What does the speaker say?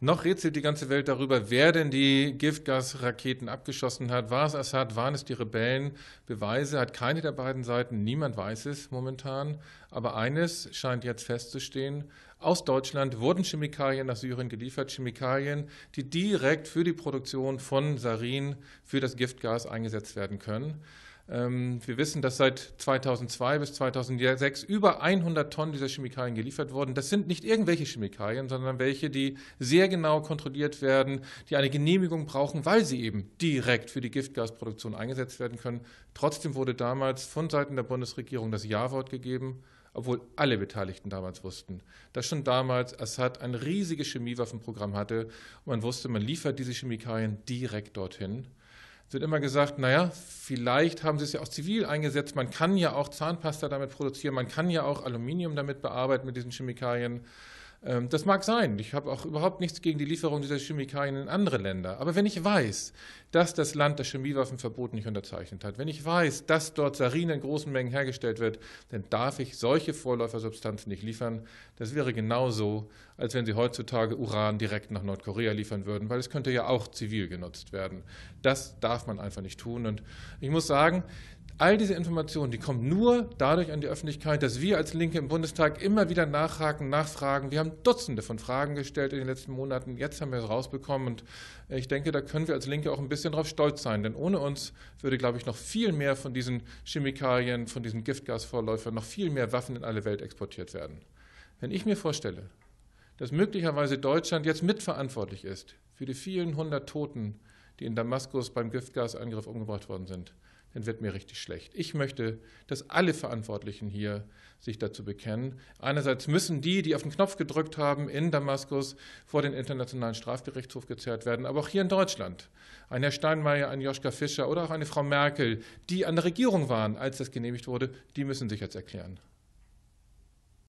Noch rätselt die ganze Welt darüber, wer denn die Giftgasraketen abgeschossen hat. War es Assad, waren es die Rebellen? Beweise hat keine der beiden Seiten, niemand weiß es momentan. Aber eines scheint jetzt festzustehen, aus Deutschland wurden Chemikalien nach Syrien geliefert, Chemikalien, die direkt für die Produktion von Sarin für das Giftgas eingesetzt werden können. Ähm, wir wissen, dass seit 2002 bis 2006 über 100 Tonnen dieser Chemikalien geliefert wurden. Das sind nicht irgendwelche Chemikalien, sondern welche, die sehr genau kontrolliert werden, die eine Genehmigung brauchen, weil sie eben direkt für die Giftgasproduktion eingesetzt werden können. Trotzdem wurde damals von Seiten der Bundesregierung das Ja-Wort gegeben obwohl alle Beteiligten damals wussten, dass schon damals Assad ein riesiges Chemiewaffenprogramm hatte und man wusste, man liefert diese Chemikalien direkt dorthin. Es wird immer gesagt, naja, vielleicht haben sie es ja auch zivil eingesetzt, man kann ja auch Zahnpasta damit produzieren, man kann ja auch Aluminium damit bearbeiten mit diesen Chemikalien. Ähm, das mag sein. Ich habe auch überhaupt nichts gegen die Lieferung dieser Chemikalien in andere Länder. Aber wenn ich weiß, dass das Land das Chemiewaffenverbot nicht unterzeichnet hat, wenn ich weiß, dass dort Sarin in großen Mengen hergestellt wird, dann darf ich solche Vorläufersubstanzen nicht liefern. Das wäre genauso, als wenn Sie heutzutage Uran direkt nach Nordkorea liefern würden, weil es könnte ja auch zivil genutzt werden. Das darf man einfach nicht tun. Und ich muss sagen, All diese Informationen, die kommen nur dadurch an die Öffentlichkeit, dass wir als Linke im Bundestag immer wieder nachhaken, nachfragen. Wir haben Dutzende von Fragen gestellt in den letzten Monaten. Jetzt haben wir es rausbekommen und ich denke, da können wir als Linke auch ein bisschen drauf stolz sein, denn ohne uns würde, glaube ich, noch viel mehr von diesen Chemikalien, von diesen Giftgasvorläufern, noch viel mehr Waffen in alle Welt exportiert werden. Wenn ich mir vorstelle, dass möglicherweise Deutschland jetzt mitverantwortlich ist für die vielen hundert Toten, die in Damaskus beim Giftgasangriff umgebracht worden sind, dann wird mir richtig schlecht. Ich möchte, dass alle Verantwortlichen hier sich dazu bekennen. Einerseits müssen die, die auf den Knopf gedrückt haben, in Damaskus vor den Internationalen Strafgerichtshof gezerrt werden, aber auch hier in Deutschland. Ein Herr Steinmeier, ein Joschka Fischer oder auch eine Frau Merkel, die an der Regierung waren, als das genehmigt wurde, die müssen sich jetzt erklären.